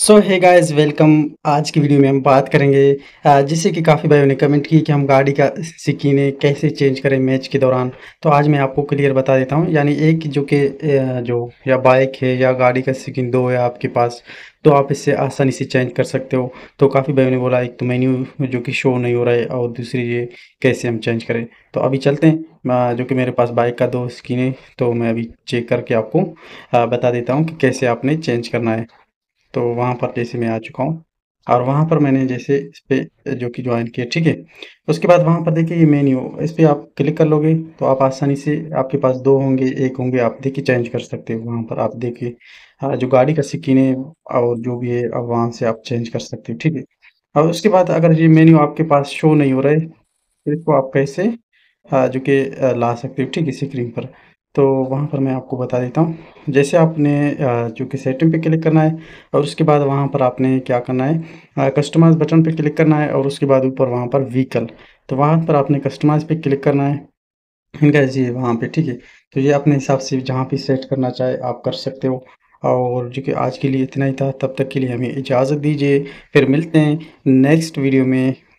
सो है guys welcome आज की वीडियो में हम बात करेंगे जिससे कि काफ़ी भाइयों ने कमेंट की कि हम गाड़ी का सिक्कीने कैसे चेंज करें मैच के दौरान तो आज मैं आपको क्लियर बता देता हूँ यानी एक जो कि जो या बाइक है या गाड़ी का सिकिन दो है आपके पास तो आप इससे आसानी से चेंज कर सकते हो तो काफ़ी भाइयों ने बोला एक तो मेन्यू जो कि शो नहीं हो रहा है और दूसरी ये कैसे हम चेंज करें तो अभी चलते हैं जो कि मेरे पास बाइक का दो स्किन है तो मैं अभी चेक करके आपको बता देता हूँ कि कैसे आपने चेंज करना है तो वहाँ पर जैसे मैं आ चुका हूँ और वहाँ पर मैंने जैसे इस पर जो कि ज्वाइन किया ठीक है उसके बाद वहाँ पर देखिए ये मेन्यू इस पर आप क्लिक कर लोगे तो आप आसानी से आपके पास दो होंगे एक होंगे आप देखिए चेंज कर सकते हो वहाँ पर आप देखिए हाँ, जो गाड़ी का है और जो भी है अब वहाँ से आप चेंज कर सकते हो ठीक है और उसके बाद अगर ये मेन्यू आपके पास शो नहीं हो रहा है तो इसको आप कैसे हाँ, जो कि ला सकते हो ठीक है स्क्रीन पर तो वहाँ पर मैं आपको बता देता हूँ जैसे आपने चूँकि सेटिंग पे क्लिक करना है और उसके बाद वहाँ पर आपने क्या करना है कस्टमाइज़ बटन पे क्लिक करना है और उसके बाद ऊपर वहाँ पर व्हीकल तो वहाँ पर आपने कस्टमाइज़ पे क्लिक करना है इनका जी वहाँ पे ठीक है तो ये अपने हिसाब से जहाँ पर सेट करना चाहे आप कर सकते हो और जो कि आज के लिए इतना ही था तब तक के लिए हमें इजाज़त दीजिए फिर मिलते हैं नेक्स्ट वीडियो में